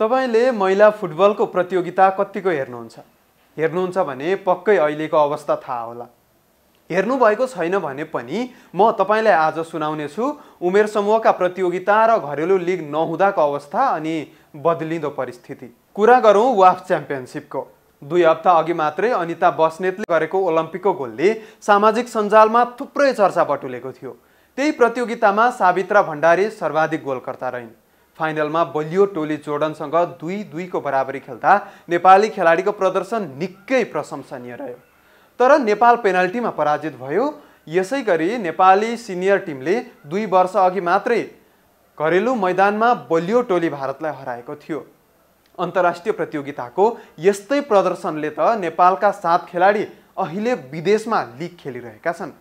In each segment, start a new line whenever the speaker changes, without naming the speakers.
तपाईँले महिला फुटबलको प्रतियोगिता कत्तिको हेर्नुहुन्छ हेर्नुहुन्छ भने पक्कै अहिलेको अवस्था थाहा होला हेर्नुभएको छैन भने पनि म तपाईँलाई आज सुनाउनेछु उमेर समूहका प्रतियोगिता र घरेलु लिग नहुँदाको अवस्था अनि बदलिँदो परिस्थिति कुरा गरौँ वाफ च्याम्पियनसिपको दुई हप्ता अघि मात्रै अनिता बस्नेतले गरेको ओलम्पिकको गोलले सामाजिक सञ्जालमा थुप्रै चर्चा बटुलेको थियो त्यही प्रतियोगितामा सावित्रा भण्डारी सर्वाधिक गोलकर्ता रहिन् फाइनलमा बलियो टोली जोर्डनसँग दुई दुईको बराबरी खेल्दा नेपाली खेलाडीको प्रदर्शन निकै प्रशंसनीय रह्यो तर नेपाल पेनाल्टीमा पराजित भयो यसै गरी नेपाली सिनियर टिमले दुई वर्ष अघि मात्रै घरेलु मैदानमा बलियो टोली भारतलाई हराएको थियो अन्तर्राष्ट्रिय प्रतियोगिताको यस्तै प्रदर्शनले त नेपालका सात खेलाडी अहिले विदेशमा लिग खेलिरहेका छन्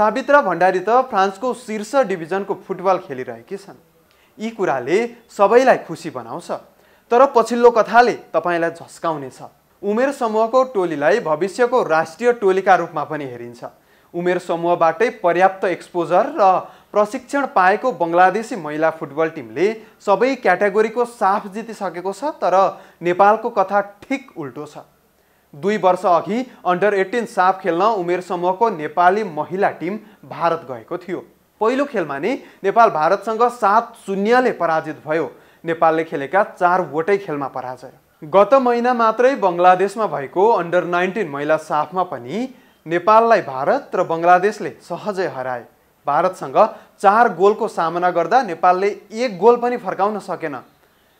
साबित्रा भण्डारी त फ्रान्सको शीर्ष डिभिजनको फुटबल खेलिरहेकी छन् यी कुराले सबैलाई खुसी बनाउँछ तर पछिल्लो कथाले तपाईँलाई झस्काउनेछ उमेर समूहको टोलीलाई भविष्यको राष्ट्रिय टोलीका रूपमा पनि हेरिन्छ उमेर समूहबाटै पर्याप्त एक्सपोजर र प्रशिक्षण पाएको बङ्गलादेशी महिला फुटबल टिमले सबै क्याटेगोरीको साफ जितिसकेको छ तर नेपालको कथा ठिक उल्टो छ दुई वर्ष अघि अन्डर एट्टिन साफ खेल्न उमेर समूहको नेपाली महिला टिम भारत गएको थियो पहिलो खेलमा नै नेपाल भारतसँग सात शून्यले पराजित भयो नेपालले खेलेका चारवटै खेलमा पराजय गत महिना मात्रै बङ्गलादेशमा भएको अन्डर नाइन्टिन महिला साफमा पनि नेपाललाई भारत र बङ्गलादेशले सहजै हराए भारतसँग चार गोलको सामना गर्दा नेपालले एक गोल पनि फर्काउन सकेन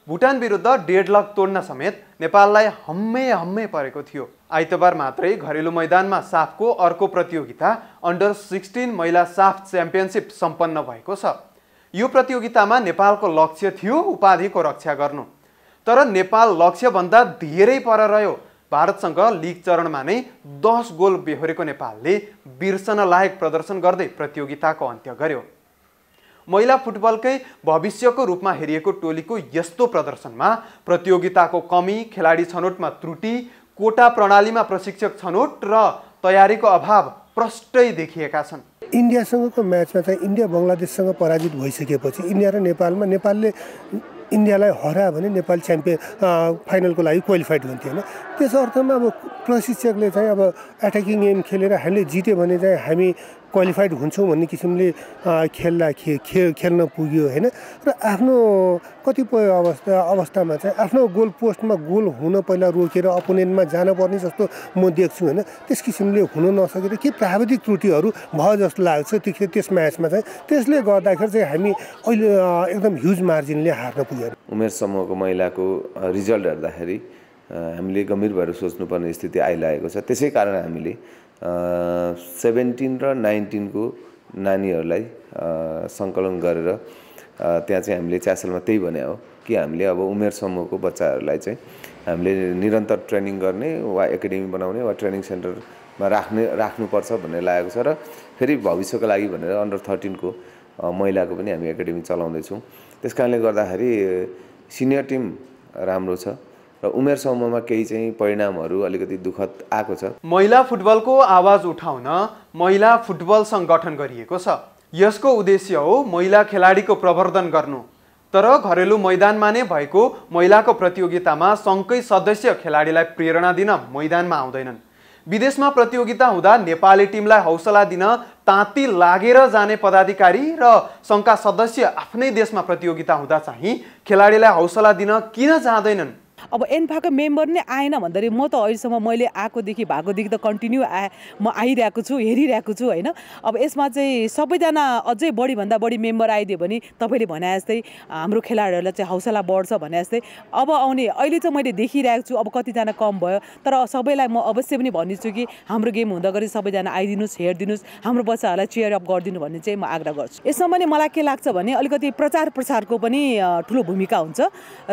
भुटान विरुद्ध डेडलक तोड्न समेत नेपाललाई हम्मे हम्मे परेको थियो आइतबार मात्रै घरेलु मैदानमा साफको अर्को प्रतियोगिता अन्डर सिक्सटिन महिला साफ च्याम्पियनसिप सम्पन्न भएको छ यो प्रतियोगितामा नेपालको लक्ष्य थियो उपाधिको रक्षा गर्नु तर नेपाल लक्ष्यभन्दा धेरै पर रह्यो भारतसँग लिग चरणमा नै दस गोल बेहोरेको नेपालले बिर्सन लायक प्रदर्शन गर्दै प्रतियोगिताको अन्त्य गर्यो महिला फुटबलकै भविष्यको रूपमा हेरिएको टोलीको यस्तो प्रदर्शनमा प्रतियोगिताको कमी खेलाडी छनौटमा त्रुटि कोटा प्रणालीमा प्रशिक्षक छनौट र तयारीको अभाव प्रष्टै देखिएका छन्
इन्डियासँगको म्याचमा चाहिँ इन्डिया बङ्गलादेशसँग पराजित भइसकेपछि इन्डिया र नेपालमा नेपालले इन्डियालाई हरायो भने नेपाल च्याम्पियन फाइनलको लागि क्वालिफाइड हुन्थ्यो होइन त्यस अर्थमा अब प्रशिक्षकले चाहिँ अब एट्याकिङ गेम खेलेर हामीले जित्यो भने चाहिँ हामी क्वालिफाइड हुन्छौँ भन्ने किसिमले खेल्दा खे खे खेल्न पुग्यो होइन र आफ्नो कतिपय अवस्था अवस्थामा चाहिँ आफ्नो गोल पोस्टमा गोल हुन पहिला रोकेर अपोनेन्टमा जानुपर्ने जस्तो म देख्छु होइन त्यस किसिमले हुन नसकेर के प्राविधिक त्रुटिहरू भयो जस्तो लाग्छ त्यो त्यस म्याचमा चाहिँ त्यसले गर्दाखेरि चाहिँ हामी अहिले एकदम ह्युज मार्जिनले हार्न पुग्यौँ
उमेर समूहको महिलाको रिजल्ट हेर्दाखेरि हामीले गम्भीर भएर सोच्नुपर्ने स्थिति आइलागेको छ त्यसै कारण हामीले सेभेन्टिन र नाइन्टिनको नानीहरूलाई सङ्कलन गरेर त्यहाँ चाहिँ हामीले च्यासलमा त्यही भने हो कि हामीले अब उमेर समूहको बच्चाहरूलाई चाहिँ हामीले निरन्तर ट्रेनिङ गर्ने वा एकाडेमी बनाउने वा ट्रेनिङ सेन्टरमा राख्ने राख्नुपर्छ भन्ने लागेको छ र फेरि भविष्यको लागि भनेर अन्डर थर्टिनको महिलाको पनि हामी एकाडेमी चलाउँदैछौँ त्यस कारणले गर्दाखेरि सिनियर टिम राम्रो छ र उमेर समूहमा केही चाहिँ परिणामहरू अलिकति दुःखद आएको छ
महिला फुटबलको आवाज उठाउन महिला फुटबल सङ्गठन गरिएको छ यसको उद्देश्य हो महिला खेलाडीको प्रवर्धन गर्नु तर घरेलु मैदानमा नै भएको महिलाको प्रतियोगितामा सङ्घकै सदस्य खेलाडीलाई प्रेरणा दिन मैदानमा आउँदैनन् विदेशमा प्रतियोगिता हुँदा नेपाली टिमलाई हौसला दिन ताँती लागेर जाने पदाधिकारी र सङ्घका सदस्य आफ्नै देशमा प्रतियोगिता हुँदा चाहिँ खेलाडीलाई हौसला दिन किन जाँदैनन् अब एन्फाको मेम्बर नै आएन भन्दाखेरि म त अहिलेसम्म मैले आएकोदेखि भएकोदेखि त कन्टिन्यू आ म आइरहेको छु हेरिरहेको छु होइन अब यसमा चाहिँ सबैजना अझै बढीभन्दा बढी मेम्बर आइदियो भने तपाईँले भने जस्तै हाम्रो खेलाडीहरूलाई चाहिँ हौसला बढ्छ भने जस्तै अब आउने अहिले चाहिँ मैले देखिरहेको छु अब कतिजना कम भयो तर सबैलाई म अवश्य पनि भनिदिन्छु कि हाम्रो गेम हुँदाखेरि सबैजना आइदिनुहोस् हेरिदिनुहोस् हाम्रो बच्चाहरूलाई चेयर अप गरिदिनु भन्ने चाहिँ म आग्रह गर्छु यसमा पनि मलाई के लाग्छ भने अलिकति प्रचार प्रसारको पनि ठुलो भूमिका हुन्छ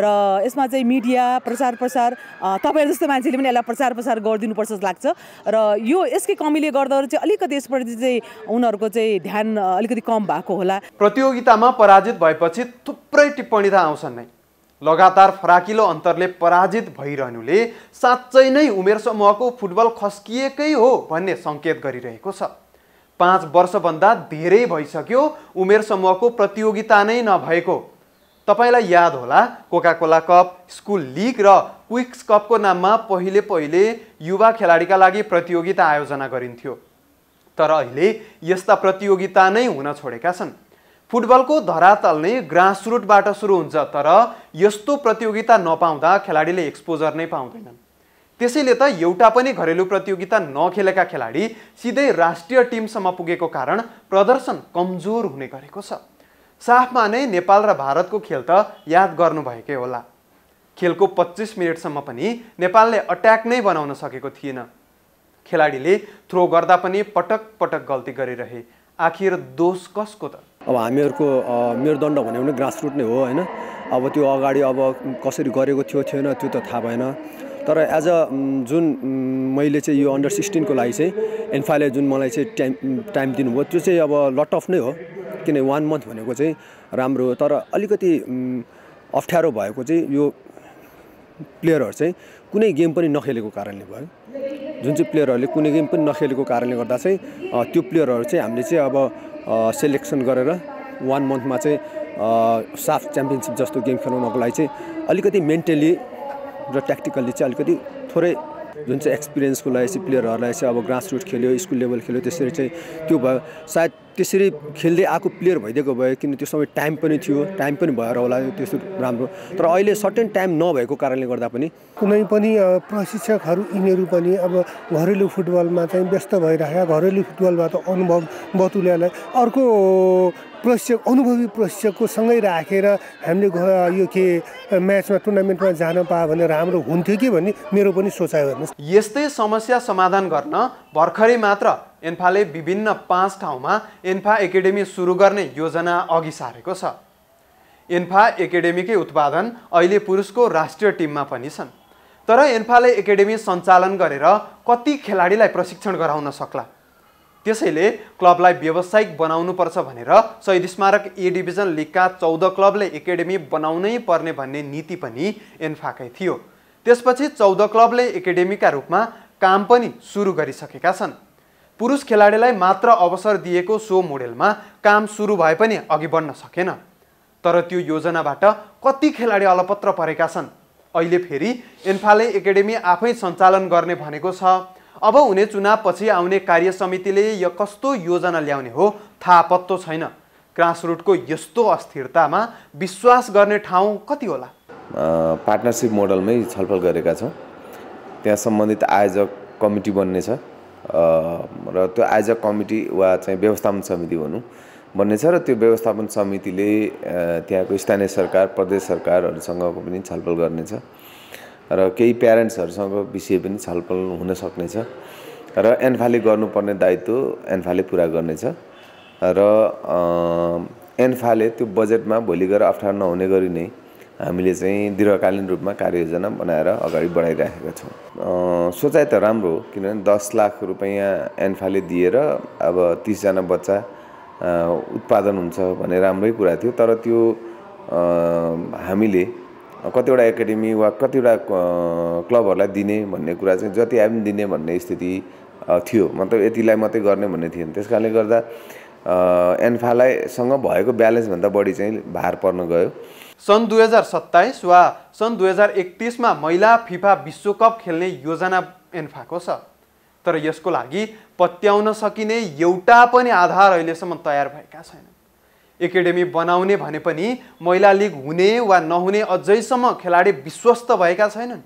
र यसमा चाहिँ मिडिया यसलाई प्रचार प्रसार तपाईँहरू जस्तो मान्छेले पनि यसलाई प्रचार प्रसार गरिदिनुपर्छ जस्तो लाग्छ र यो यसकै कमीले गर्दा चाहिँ अलिकति यसप्रति चाहिँ उनीहरूको चाहिँ ध्यान अलिकति कम भएको होला प्रतियोगितामा पराजित भएपछि थुप्रै टिप्पणी त आउँछन् नै लगातार फराकिलो अन्तरले पराजित भइरहनुले साँच्चै नै उमेर समूहको फुटबल खस्किएकै हो भन्ने सङ्केत गरिरहेको छ पाँच वर्षभन्दा धेरै भइसक्यो उमेर समूहको प्रतियोगिता नै नभएको तपाईँलाई याद होला Coca Cola cup school league र क्विक्स कपको नाममा पहिले पहिले युवा खेलाडीका लागि प्रतियोगिता आयोजना गरिन्थ्यो तर अहिले यस्ता प्रतियोगिता नै हुन छोडेका छन् फुटबलको धरातल नै ग्रासरुटबाट सुरु हुन्छ तर यस्तो प्रतियोगिता नपाउँदा खेलाडीले एक्सपोजर नै पाउँदैनन् त्यसैले त एउटा पनि घरेलु प्रतियोगिता नखेलेका खेलाडी सिधै राष्ट्रिय टिमसम्म पुगेको कारण प्रदर्शन कमजोर हुने गरेको छ साफमा नै नेपाल र भारतको खेल त याद गर्नुभएकै होला खेलको पच्चिस मिनटसम्म पनि नेपालले अट्याक नै बनाउन सकेको थिएन खेलाडीले थ्रो गर्दा पनि पटक पटक गल्ती गरिरहे आखिर दोष कसको त अब हामीहरूको मेरुदण्ड भनेको पनि ग्रासरुट नै हो होइन अब त्यो अगाडि अब कसरी गरेको थियो थिएन त्यो त थाहा भएन तर एज अ जुन मैले चाहिँ यो अन्डर सिक्सटिनको लागि चाहिँ एन्फाले जुन मलाई चाहिँ टाइम टाइम दिनुभयो त्यो चाहिँ अब लट अफ नै हो किन वान मन्थ भनेको चाहिँ राम्रो हो तर अलिकति अप्ठ्यारो भएको चाहिँ यो प्लेयरहरू चाहिँ कुनै गेम पनि नखेलेको कारणले भयो जुन चाहिँ प्लेयरहरूले कुनै गेम पनि नखेलेको कारणले गर्दा चाहिँ त्यो प्लेयरहरू चाहिँ हामीले चाहिँ अब सेलेक्सन गरेर वान मन्थमा चाहिँ साफ च्याम्पियनसिप जस्तो गेम खेलाउनको लागि चाहिँ अलिकति मेन्टली र ट्याक्टिकल्ली चाहिँ अलिकति थोरै जुन चाहिँ एक्सपिरियन्सको लागि चाहिँ प्लेयरहरूलाई चाहिँ अब ग्रास रुट खेल्यो स्कुल लेभल खेल्यो त्यसरी चाहिँ त्यो भयो सायद त्यसरी खेल्दै आएको प्लेयर भइदिएको भए किन त्यो समय टाइम पनि थियो टाइम पनि भएर होला त्यस्तो राम्रो तर अहिले सर्टेन टाइम नभएको कारणले गर्दा पनि
कुनै पनि प्रशिक्षकहरू यिनीहरू पनि अब घरेलु फुटबलमा चाहिँ व्यस्त भइरहेका घरेलु फुटबलबाट अनुभव बतुल्यालाई अर्को प्रशिक्षक अनुभवी प्रशिक्षकको सँगै राखेर हामीले यो के म्याचमा टुर्नामेन्टमा जान पायो भने राम्रो हुन्थ्यो कि भन्ने मेरो पनि सोचायो हेर्नुहोस्
यस्तै समस्या समाधान गर्न भर्खरै मात्र एन्फाले विभिन्न पाँच ठाउँमा एन्फा एकाडेमी सुरु गर्ने योजना अघि सारेको छ एन्फा एकाडेमीकै उत्पादन अहिले पुरुषको राष्ट्रिय टिममा पनि छन् तर एन्फाले एकाडेमी सञ्चालन गरेर कति खेलाडीलाई प्रशिक्षण गराउन सक्ला त्यसैले क्लबलाई व्यावसायिक बनाउनुपर्छ भनेर शहीद स्मारक ए डिभिजन लिगका चौध क्लबले एकाडेमी बनाउनै पर्ने भन्ने नीति पनि एन्फाकै थियो त्यसपछि चौध क्लबले एकाडेमीका रूपमा काम पनि सुरु गरिसकेका छन् पुरुष खेलाडीलाई मात्र अवसर दिएको सो मोडेलमा काम सुरु भए पनि अघि बढ्न सकेन तर त्यो योजनाबाट कति खेलाडी अलपत्र परेका छन् अहिले फेरि इन्फाले एकाडेमी आफै सञ्चालन गर्ने भनेको छ अब हुने चुनावपछि आउने कार्य समितिले यो कस्तो योजना ल्याउने हो थाहा पत्तो छैन ग्रासरुटको यस्तो अस्थिरतामा विश्वास गर्ने ठाउँ कति होला
पार्टनरसिप मोडलमै छलफल गरेका छौँ त्यहाँ सम्बन्धित आयोजक कमिटी बन्नेछ र त्यो एज अ कमिटी वा चाहिँ व्यवस्थापन समिति भनौँ भन्ने छ र त्यो व्यवस्थापन समितिले त्यहाँको स्थानीय सरकार प्रदेश सरकारहरूसँगको पनि छलफल गर्नेछ र केही प्यारेन्ट्सहरूसँग विषय पनि छलफल हुन सक्नेछ र एन्फाले गर्नुपर्ने दायित्व एन्फाले पुरा गर्नेछ र एन्फाले त्यो बजेटमा भोलि गएर अप्ठ्यारो नहुने गरी नै हामीले चाहिँ दीर्घकालीन रूपमा कार्ययोजना बनाएर अगाडि बढाइराखेका छौँ सोचाइ त राम्रो किनभने दस लाख रुपियाँ एन्फाले दिएर अब तिसजना बच्चा उत्पादन हुन्छ भन्ने राम्रै कुरा थियो तर त्यो हामीले कतिवटा एकाडेमी वा कतिवटा क्लबहरूलाई दिने भन्ने कुरा चाहिँ जति आए पनि दिने भन्ने स्थिति थियो मतलब यतिलाई मात्रै गर्ने भन्ने थिएन त्यस कारणले गर्दा एन्फालाईसँग भएको ब्यालेन्सभन्दा बढी चाहिँ भार पर्न गयो
सन् दुई हजार सत्ताइस वा सन् दुई हजार एकतिसमा महिला फिफा विश्वकप खेल्ने योजना एन्फाको छ तर यसको लागि पत्याउन सकिने एउटा पनि आधार अहिलेसम्म तयार भएका छैनन् एकाडेमी बनाउने भने पनि महिला लिग हुने वा नहुने अझैसम्म खेलाडी विश्वस्त भएका छैनन्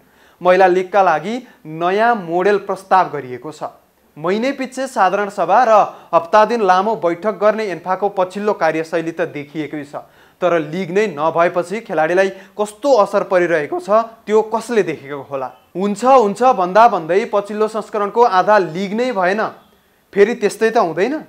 महिला लिगका लागि नयाँ मोडेल प्रस्ताव गरिएको छ महिने पछि साधारण सभा र हप्ता दिन लामो बैठक गर्ने एन्फाको पछिल्लो कार्यशैली त देखिएकै छ तर लिग नै नभएपछि खेलाडीलाई कस्तो असर परिरहेको छ त्यो कसले देखेको होला हुन्छ हुन्छ भन्दा भन्दै पछिल्लो संस्करणको आधा लिग नै भएन फेरि त्यस्तै त हुँदैन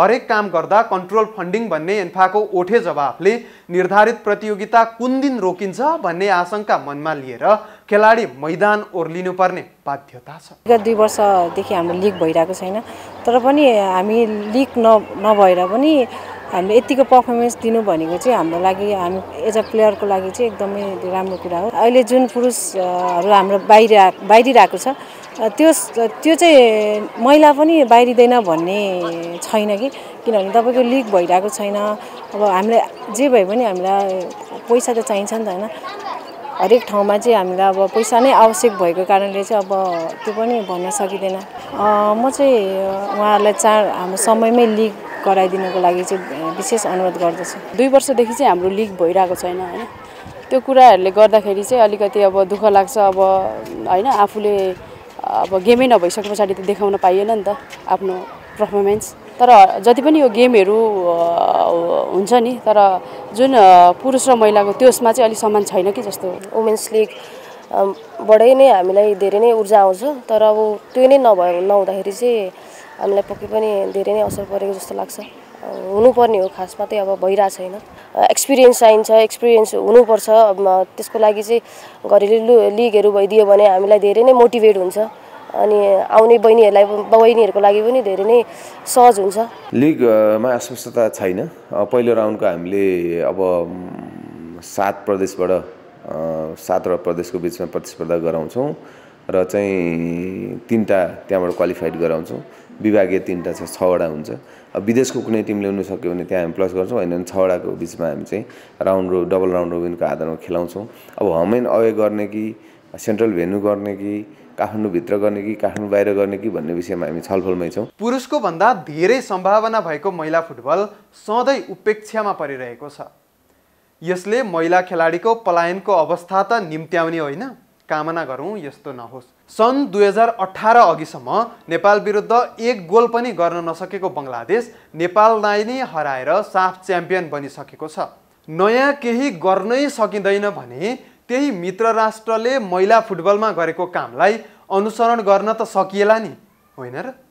हरेक काम गर्दा कन्ट्रोल फन्डिङ भन्ने एन्फाको ओठे जवाफले निर्धारित प्रतियोगिता कुन दिन रोकिन्छ भन्ने आशंका मनमा लिएर खेलाडी मैदान ओर्लिनुपर्ने बाध्यता छ
विगत दुई वर्षदेखि हाम्रो लिग भइरहेको छैन तर पनि हामी लिग न नभएर पनि हामीले यतिको पर्फर्मेन्स दिनु भनेको चाहिँ हाम्रो लागि हामी एज अ प्लेयरको लागि चाहिँ एकदमै राम्रो कुरा हो अहिले जुन पुरुषहरू हाम्रो बाहिर बाहिरिरहेको छ त्यो त्यो चाहिँ मैला पनि बाहिरिँदैन भन्ने छैन कि किनभने तपाईँको लिक भइरहेको छैन अब हामीलाई जे भए पनि हामीलाई पैसा त चाहिन्छ नि त होइन हरेक ठाउँमा चाहिँ हामीलाई अब पैसा नै आवश्यक भएको कारणले चाहिँ अब त्यो पनि भन्न सकिँदैन म चाहिँ उहाँहरूलाई चाँड हाम्रो समयमै लिग गराइदिनुको लागि चाहिँ विशेष अनुरोध गर्दछु दुई वर्षदेखि चाहिँ हाम्रो लिक भइरहेको छैन होइन त्यो कुराहरूले गर्दाखेरि चाहिँ अलिकति अब दुःख लाग्छ अब होइन आफूले अब गेमै नभइसके पछाडि त देखाउन पाइएन नि त आफ्नो पर्फर्मेन्स तर जति पनि यो गेमहरू हुन्छ नि तर जुन पुरुष र महिलाको त्यसमा चाहिँ अलिक समान छैन कि जस्तो वुमेन्स लिगबाटै नै हामीलाई धेरै नै ऊर्जा आउँछ तर अब त्यो नै नभए नहुँदाखेरि चाहिँ हामीलाई पक्कै पनि धेरै नै असर परेको जस्तो लाग्छ हुनुपर्ने हो खासमा चाहिँ अब भइरहेको छैन एक्सपिरियन्स चाहिन्छ एक्सपिरियन्स हुनुपर्छ त्यसको लागि चाहिँ घरेलु लिगहरू भइदियो भने हामीलाई धेरै नै मोटिभेट हुन्छ अनि आउने बहिनीहरूलाई बहिनीहरूको लागि पनि धेरै नै सहज हुन्छ लिगमा अस्वस्थता छैन पहिलो राउन्डको हामीले अब सात प्रदेशबाट सातवटा प्रदेशको बिचमा प्रतिस्पर्धा गराउँछौँ र चाहिँ तिनवटा त्यहाँबाट क्वालिफाइड गराउँछौँ विभागीय तिनवटा छ छवटा हुन्छ अब विदेशको कुनै टिम ल्याउनु सक्यो भने त्यहाँ हामी प्लस गर्छौँ होइन भने छवटाको बिचमा हामी चाहिँ राउन्ड डबल राउन्ड रोबिनको आधारमा खेलाउँछौँ अब हमेन अवे गर्ने कि सेन्ट्रल भेन्यू गर्ने कि काठमाडौँभित्र गर्ने कि काठमाडौँ बाहिर गर्ने कि भन्ने विषयमा हामी छलफलमै छौँ
पुरुषको भन्दा धेरै सम्भावना भएको महिला फुटबल सधैँ उपेक्षामा परिरहेको छ यसले महिला खेलाडीको पलायनको अवस्था त निम्त्याउने होइन कामना गरौँ यस्तो नहोस् सन् दुई हजार अठार अघिसम्म नेपाल विरुद्ध एक गोल पनि गर्न नसकेको बङ्गलादेश नेपाललाई नै हराएर साफ च्याम्पियन बनिसकेको छ नयाँ केही गर्नै सकिँदैन भने त्यही मित्र राष्ट्रले महिला फुटबलमा गरेको कामलाई अनुसरण गर्न त सकिएला नि
होइन र